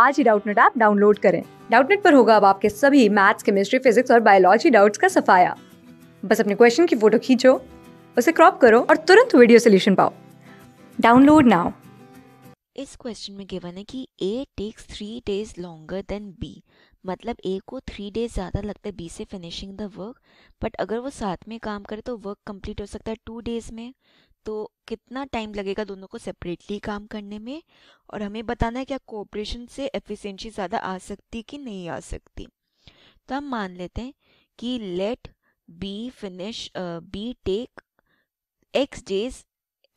आज ही Doubtnut app download करें डाउटनेट पर होगा अब आपके सभी मैथ्स केमिस्ट्री फिजिक्स और बायोलॉजी डाउट्स का सफाया बस अपने क्वेश्चन की फोटो खींचो उसे क्रॉप करो और तुरंत वीडियो सोल्यूशन पाओ डाउनलोड नाउ इस क्वेश्चन में गिवन है कि A takes three days longer than B मतलब ए को थ्री डेज ज़्यादा लगता है बी से फिनिशिंग द वर्क बट अगर वो साथ में काम करे तो वर्क कंप्लीट हो सकता है टू डेज में तो कितना टाइम लगेगा दोनों को सेपरेटली काम करने में और हमें बताना है क्या कोऑपरेशन से एफिशिएंसी ज़्यादा आ सकती कि नहीं आ सकती तो हम मान लेते हैं कि let B finish B take X days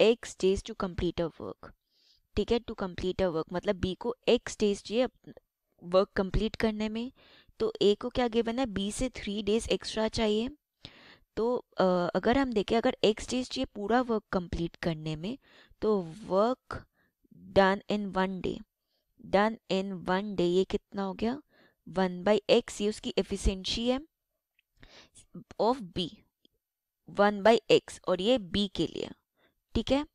X days to complete a work ठीक है टू कंप्लीट अ वर्क मतलब बी को एक्स डेज चाहिए वर्क कंप्लीट करने में तो ए को क्या गिवन है बी से थ्री डेज एक्स्ट्रा चाहिए तो अगर हम देखें अगर एक स्टेज चाहिए पूरा वर्क कंप्लीट करने में तो work done in one day done in one day ये कितना हो गया वन बाई एक्स ये उसकी एफिशिएंसी है of B one by X और ये बी के लिए ठीक है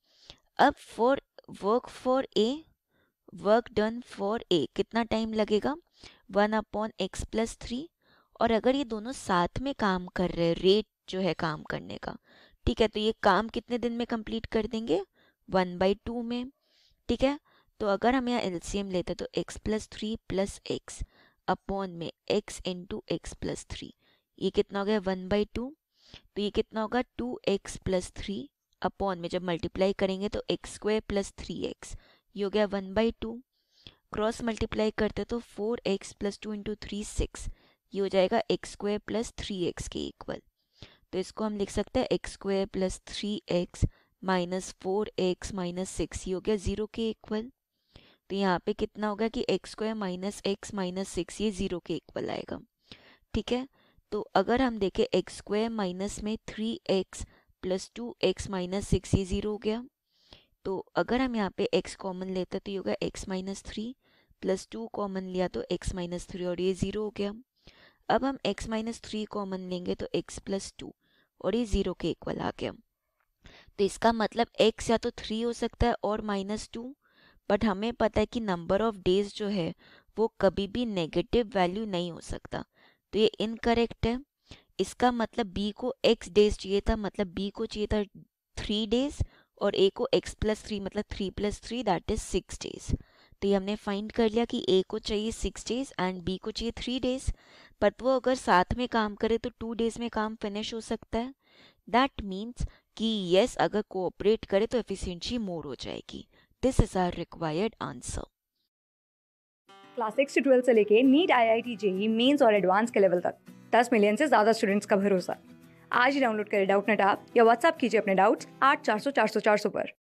अब for work for a work done for a कितना टाइम लगेगा one upon X plus three और अगर ये दोनों साथ में काम कर रहे हैं रेट जो है काम करने का ठीक है तो ये काम कितने दिन में कंप्लीट कर देंगे वन बाई टू में ठीक है तो अगर हम यहाँ एल लेते तो X plus three plus X upon में X into X plus three ये कितना हो गया वन बाई टू तो ये कितना होगा two X plus three upon में जब मल्टीप्लाई करेंगे तो X square plus three X ये हो गया one by two cross multiply करते तो four X plus two into three six ये हो जाएगा X square plus three X के इक्वल तो इसको हम लिख सकते हैं X square plus three X minus four X minus six ये हो गया ज़ीरो के इक्वल तो यहाँ पे कितना होगा कि X square minus X minus six ये ज़ीरो के इक्वल आएगा ठीक है तो अगर हम देखें एक्स स्क्वायर माइनस में three X plus two X minus six ये ज़ीरो हो गया तो अगर हम यहाँ पे एक्स कॉमन लेते तो ये होगा X minus three plus two common लिया तो एक्स माइनस थ्री और ये ज़ीरो हो गया अब हम एक्स माइनस थ्री कॉमन लेंगे तो एक्स प्लस टू और ये जीरो के इक्वल आ गया तो इसका मतलब एक्स या तो थ्री हो सकता है और माइनस टू बट हमें पता है कि नंबर ऑफ डेज जो है वो कभी भी नेगेटिव वैल्यू नहीं हो सकता तो ये इनकरेक्ट है इसका मतलब बी को एक्स डेज चाहिए था मतलब बी को चाहिए था थ्री डेज और ए को एक्स प्लस थ्री मतलब three plus three that is six days तो ये हमने फाइंड कर लिया कि ए को चाहिए सिक्स डेज एंड बी को चाहिए थ्री डेज बट वो अगर साथ में काम करे तो टू डेज में काम फिनिश हो सकता है दैट मीन्स कि यस yes, अगर कोऑपरेट करे तो एफिशिएंसी मोर हो जाएगी this is our required answer class six से ट्वेल्थ से लेके NEET I I T JEE mains और एडवांस के लेवल तक दस मिलियन से ज़्यादा स्टूडेंट्स का भरोसा आज ही डाउनलोड करें डाउट नेट आप या व्हाट्सएप कीजिए अपने डाउट्स आठ चार सौ चार सौ चार सौ पर